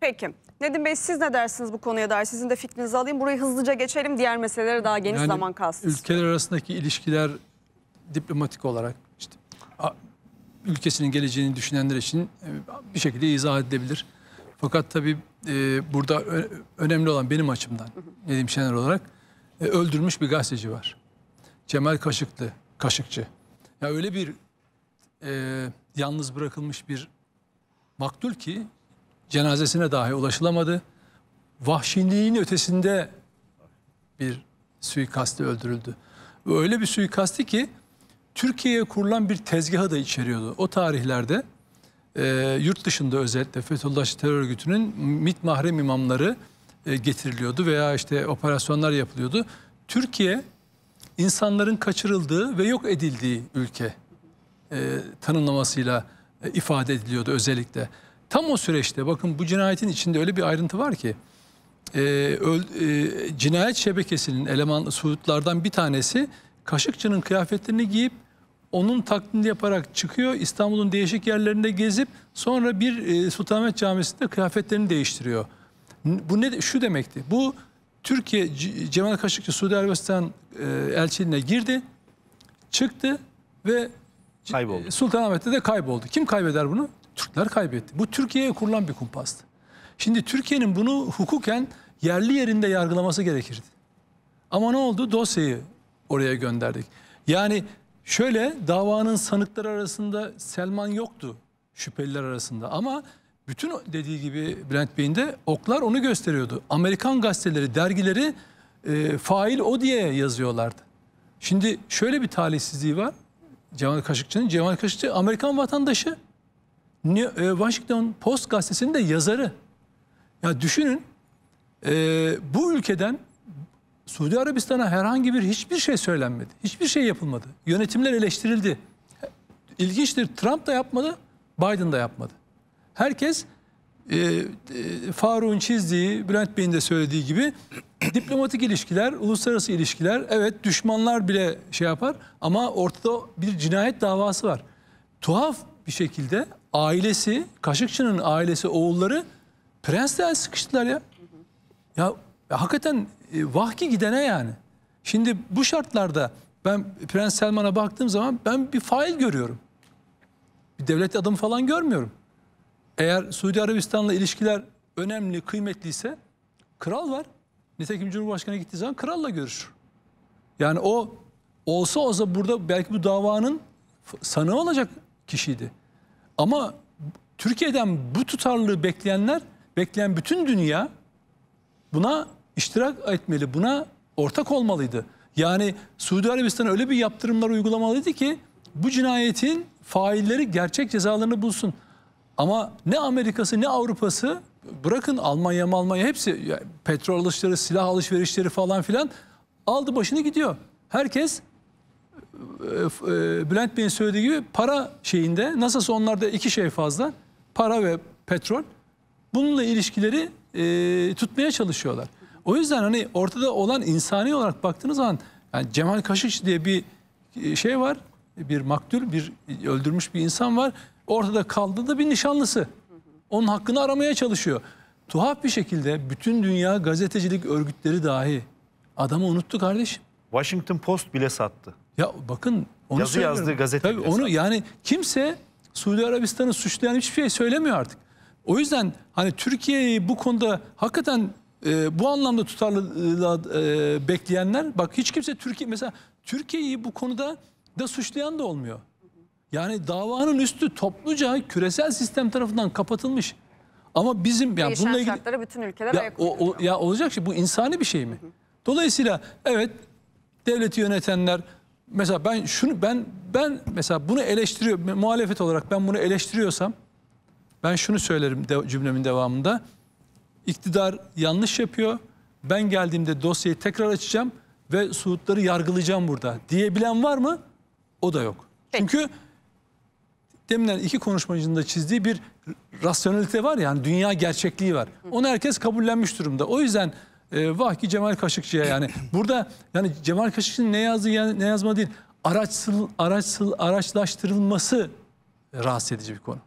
Peki. Nedim Bey siz ne dersiniz bu konuya dair? Sizin de fikrinizi alayım. Burayı hızlıca geçelim. Diğer meselelere daha geniş yani, zaman kalsın. Ülkeler arasındaki ilişkiler diplomatik olarak işte ülkesinin geleceğini düşünenler için e, bir şekilde izah edilebilir. Fakat tabii e, burada önemli olan benim açımdan Nedim Şener olarak e, öldürmüş bir gazeteci var. Cemal Kaşıklı, Kaşıkçı. Ya öyle bir e, yalnız bırakılmış bir maktul ki cenazesine dahi ulaşılamadı. Vahşiliğin ötesinde bir suikastı öldürüldü. Ve öyle bir suikastı ki Türkiye'ye kurulan bir tezgahı da içeriyordu. O tarihlerde e, yurt dışında özellikle Fethullahçı terör örgütünün MİT mahrem imamları e, getiriliyordu veya işte operasyonlar yapılıyordu. Türkiye insanların kaçırıldığı ve yok edildiği ülke e, tanımlamasıyla e, ifade ediliyordu özellikle. Tam o süreçte bakın bu cinayetin içinde öyle bir ayrıntı var ki e, öl, e, cinayet şebekesinin eleman Suudlardan bir tanesi Kaşıkçı'nın kıyafetlerini giyip onun taklidini yaparak çıkıyor. İstanbul'un değişik yerlerinde gezip sonra bir e, Sultanahmet Camisi'nde kıyafetlerini değiştiriyor. Bu ne şu demekti. Bu Türkiye Cemal Kaşıkçı Suudi Arabistan e, elçiliğine girdi. Çıktı ve e, Sultanahmet'te de kayboldu. Kim kaybeder bunu? Türkler kaybetti. Bu Türkiye'ye kurulan bir kumpastı. Şimdi Türkiye'nin bunu hukuken yerli yerinde yargılaması gerekirdi. Ama ne oldu? Dosyayı oraya gönderdik. Yani şöyle davanın sanıkları arasında Selman yoktu şüpheliler arasında ama bütün dediği gibi Bülent Bey'in de oklar onu gösteriyordu. Amerikan gazeteleri, dergileri e, fail o diye yazıyorlardı. Şimdi şöyle bir talihsizliği var. Cemal Kaşıkçı'nın. Cemal Kaşıkçı Amerikan vatandaşı. E, Washington Post gazetesinin de yazarı. Ya düşünün e, bu ülkeden Suudi Arabistan'a herhangi bir hiçbir şey söylenmedi. Hiçbir şey yapılmadı. Yönetimler eleştirildi. İlginçtir Trump da yapmadı, Biden da yapmadı. Herkes e, e, Faruk'un çizdiği, Bülent Bey'in de söylediği gibi diplomatik ilişkiler, uluslararası ilişkiler evet düşmanlar bile şey yapar ama ortada bir cinayet davası var. Tuhaf bir şekilde ailesi, Kaşıkçı'nın ailesi, oğulları prensle sıkıştılar ya. Ya, ya hakikaten e, vahki gidene yani. Şimdi bu şartlarda ben Prens Selman'a baktığım zaman ben bir fail görüyorum. Bir devlet adamı falan görmüyorum. Eğer Suudi Arabistan'la ilişkiler önemli, kıymetliyse kral var. Nitekim Cumhurbaşkanı gittiği zaman kralla görüşür. Yani o olsa olsa burada belki bu davanın sanığı olacak kişiydi. Ama Türkiye'den bu tutarlılığı bekleyenler, bekleyen bütün dünya buna iştirak etmeli, buna ortak olmalıydı. Yani Suudi Arabistan öyle bir yaptırımlar uygulamalıydı ki bu cinayetin failleri gerçek cezalarını bulsun. Ama ne Amerika'sı ne Avrupa'sı bırakın Almanya Almanya hepsi petrol alışları, silah alışverişleri falan filan aldı başını gidiyor. Herkes ee, e, Bülent Bey'in söylediği gibi para şeyinde nasılsa onlarda iki şey fazla para ve petrol bununla ilişkileri e, tutmaya çalışıyorlar. O yüzden hani ortada olan insani olarak baktığınız zaman yani Cemal Kaşıkçı diye bir e, şey var bir maktul bir öldürmüş bir insan var ortada kaldı da bir nişanlısı onun hakkını aramaya çalışıyor. Tuhaf bir şekilde bütün dünya gazetecilik örgütleri dahi adamı unuttu kardeşim. Washington Post bile sattı. Ya bakın onu Yazı söylüyorum. yazdığı gazete Tabii onu sattı. yani kimse Suudi Arabistan'ı suçlayan hiçbir şey söylemiyor artık. O yüzden hani Türkiye'yi bu konuda hakikaten e, bu anlamda tutarlı e, bekleyenler bak hiç kimse Türkiye mesela Türkiye'yi bu konuda da suçlayan da olmuyor. Yani davanın üstü topluca küresel sistem tarafından kapatılmış. Ama bizim ya bununla ilgili şartlara bütün ülkeler ya, o, o, ya olacak şey bu insani bir şey mi? Dolayısıyla evet Devleti yönetenler mesela ben şunu ben ben mesela bunu eleştiriyor muhalefet olarak ben bunu eleştiriyorsam ben şunu söylerim de, cümlemin devamında. iktidar yanlış yapıyor. Ben geldiğimde dosyayı tekrar açacağım ve Suudları yargılayacağım burada diyebilen var mı? O da yok. Peki. Çünkü deminden iki konuşmacının da çizdiği bir rasyonelite var yani dünya gerçekliği var. Onu herkes kabullenmiş durumda. O yüzden e, vah ki Cemal Kaşıkçı'ya yani. Burada yani Cemal Kaşıkçı'nın ne yazdığı yani, ne yazma değil. Araçsıl, araçsıl, araçlaştırılması rahatsız edici bir konu.